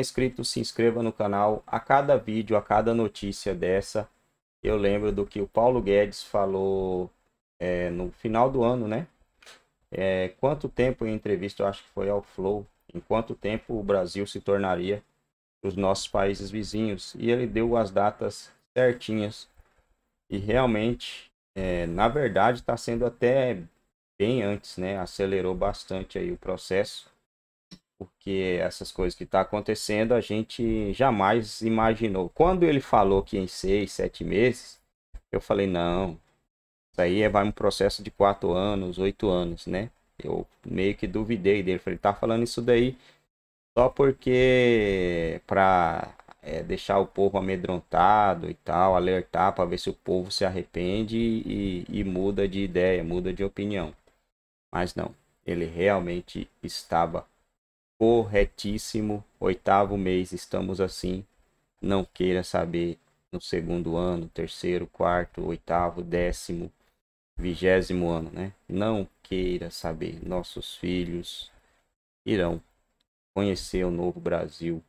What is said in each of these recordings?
inscrito, se inscreva no canal. A cada vídeo, a cada notícia dessa, eu lembro do que o Paulo Guedes falou é, no final do ano, né? É, quanto tempo em entrevista, eu acho que foi ao Flow, em quanto tempo o Brasil se tornaria os nossos países vizinhos. E ele deu as datas certinhas. E realmente, é, na verdade, está sendo até bem antes, né? Acelerou bastante aí o processo porque essas coisas que estão tá acontecendo a gente jamais imaginou. Quando ele falou que em seis, sete meses, eu falei, não, isso aí é, vai um processo de quatro anos, oito anos, né? Eu meio que duvidei dele, falei, tá falando isso daí só porque para é, deixar o povo amedrontado e tal, alertar para ver se o povo se arrepende e, e muda de ideia, muda de opinião. Mas não, ele realmente estava corretíssimo. Oitavo mês, estamos assim. Não queira saber no segundo ano, terceiro, quarto, oitavo, décimo, vigésimo ano, né? Não queira saber. Nossos filhos irão conhecer o novo Brasil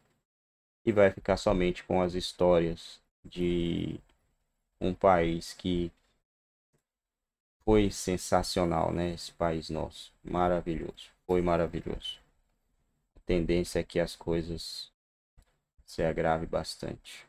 e vai ficar somente com as histórias de um país que foi sensacional, né? Esse país nosso, maravilhoso, foi maravilhoso tendência é que as coisas se agravem bastante.